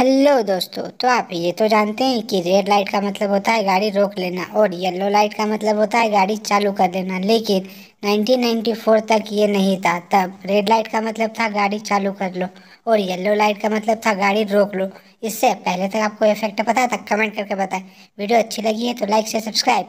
hello दोस्तों तो आप ये तो जानते हैं कि रेड लाइट का मतलब होता है गाड़ी रोक लेना और येलो लाइट का मतलब होता है गाड़ी चालू कर देना लेकिन 1994 तक ये नहीं था तब रेड लाइट का मतलब था गाड़ी चालू कर लो और येलो लाइट का मतलब था गाड़ी रोक लो इससे पहले तक आपको इफेक्ट पता था कमेंट करके बताएं वीडियो अच्छी लगी है तो लाइक से सब्सक्राइब